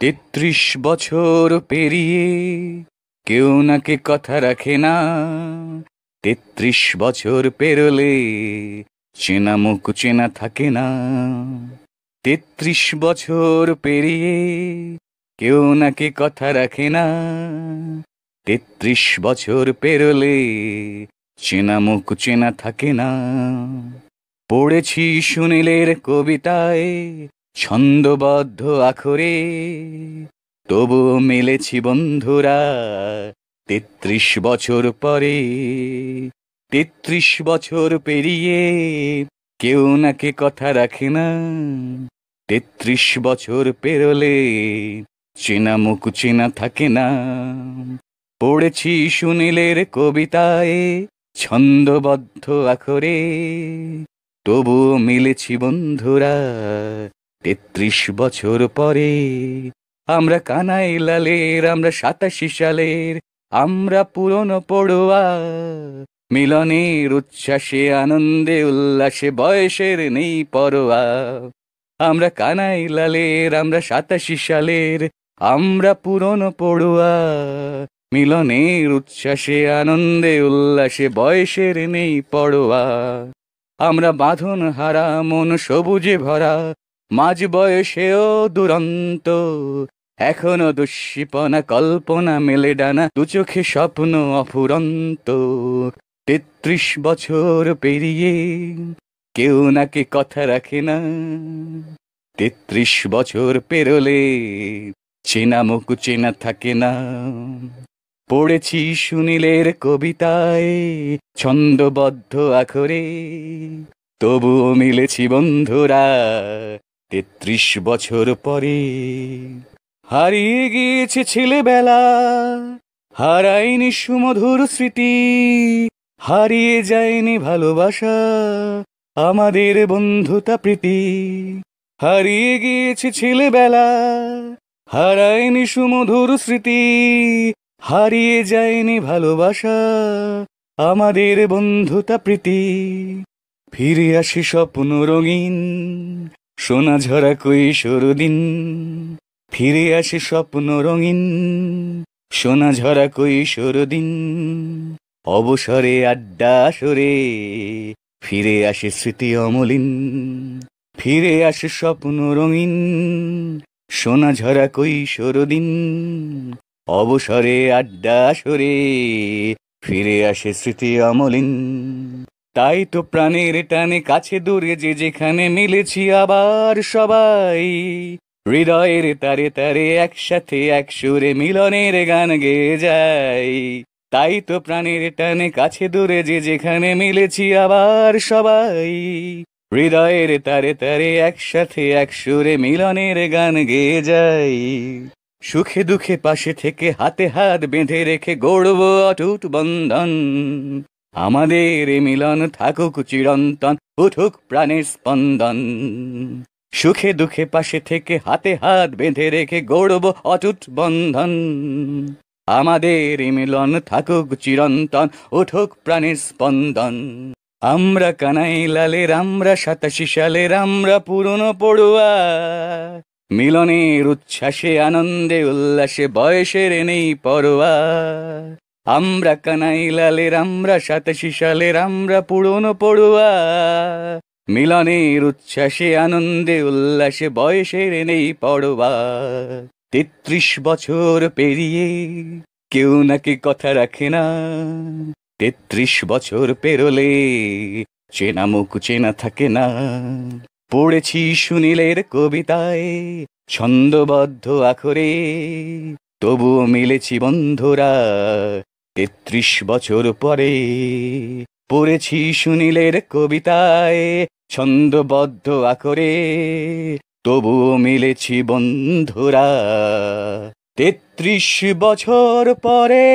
তেত্রিশ বছর পেরিয়ে কেউ নাকে কথা রাখে না তেত্রিশ বছর পেরোলে চেনা মুখ চেনা থাকে না তেত্রিশ বছর পেরিয়ে কেউ নাকি কথা রাখে না তেত্রিশ বছর পেরোলে চেনা মুখ চেনা থাকে না পড়েছি সুনীলের কবিতায় ছন্দবদ্ধ আখরে তবু মেলেছি বন্ধুরা তেত্রিশ বছর পরে তেত্রিশ বছর পেরিয়ে কেউ নাকে কথা রাখে না তেত্রিশ বছর পেরোলে চেনা মুখ চেনা থাকে না পড়েছি সুনীলের কবিতায় ছন্দবদ্ধ আখরে তবু মিলেছি বন্ধুরা তেত্রিশ বছর পরে আমরা কানাই লালের আমরা সাতাশি সালের আমরা পুরনো পড়ুয়া মিলনের উচ্ছ্বাসে আনন্দে উল্লাসে বয়সের নেই পরোয়া আমরা কানাই লালের আমরা সাতাশি সালের আমরা পুরনো পড়ুয়া মিলনের উচ্ছ্বাসে আনন্দে উল্লাসে বয়সের নেই পড়োয়া আমরা বাঁধন হারা মন সবুজে ভরা মাঝ বয়সেও দুরন্ত এখনো দুঃশিপনা কল্পনা মেলে ডানা দু চোখে স্বপ্ন অফুরন্ত তেত্রিশ বছর পেরিয়ে কেউ নাকি কথা রাখে না তেত্রিশ বছর পেরোলে চেনা মুখ চেনা থাকে না পড়েছি সুনীলের কবিতায় ছন্দবদ্ধ আখরে তবুও মিলেছি বন্ধুরা তেত্রিশ বছর পরে হারিয়ে গিয়েছে ছেলেবেলা হারাইনি সুমধুর স্মৃতি হারিয়ে যায়নি ভালোবাসা আমাদের বন্ধুতা প্রীতি হারিয়ে গিয়েছে ছেলেবেলা হারাইনি সুমধুর স্মৃতি হারিয়ে যায়নি ভালোবাসা আমাদের বন্ধুতা প্রীতি ফিরে আসি স্বপ্ন রঙিন সোনা ঝরা কৈশোর দিন ফিরে আসে স্বপ্ন রঙিন সোনা ঝরা কৈশোর দিন অবসরে আড্ডা সরে ফিরে আসে স্মৃতি অমলিন ফিরে আসে স্বপ্ন রঙিন সোনা ঝরা কৈশোর দিন অবসরে আড্ডা সরে ফিরে আসে স্মৃতি অমলিন তাই তো প্রাণের টানে কাছে দূরে যে যেখানে মিলেছি আবার সবাই হৃদয়ের তারে তারে একসাথে এক সুরে মিলনের গান গেয়ে যাই তাই তো প্রাণের টানে কাছে দূরে যে যেখানে মিলেছি আবার সবাই হৃদয়ের তারে তারে একসাথে এক সুরে মিলনের গান গেয়ে যাই সুখে দুঃখে পাশে থেকে হাতে হাত বেঁধে রেখে গড়ব অটুট বন্ধন আমাদের এ মিলন থাকুক চিরন্তন উঠুক প্রাণের স্পন্দন সুখে দুঃখে পাশে থেকে হাতে হাত বেঁধে রেখে গৌরব অটুট বন্ধন আমাদের এ মিলন থাকুক চিরন্তন উঠুক প্রাণের স্পন্দন আমরা কানাই লালের আমরা সাতাশি সালের আমরা পুরনো পড়ুয়া মিলনের উচ্ছ্বাসে আনন্দে উল্লাসে বয়সের নেই পড়ুয়া আমরা কানাইলালের আমরা সাতাশি সালের আমরা পুরনো পড়ুয়া মিলনের উচ্ছ্বাসে আনন্দে উল্লাসে বয়সের নেই পড়ুয়া তেত্রিশ বছর পেরিয়ে কেউ নাকি কথা রাখে না তেত্রিশ বছর পেরোলে চেনা মুখ চেনা থাকে না পড়েছি সুনীলের কবিতায় ছন্দবদ্ধ আখরে তবুও মিলেছি বন্ধুরা তেত্রিশ বছর পরে পড়েছি সুনীলের কবিতায় ছন্দবদ্ধ আকরে তবু মিলেছি বন্ধুরা তেত্রিশ বছর পরে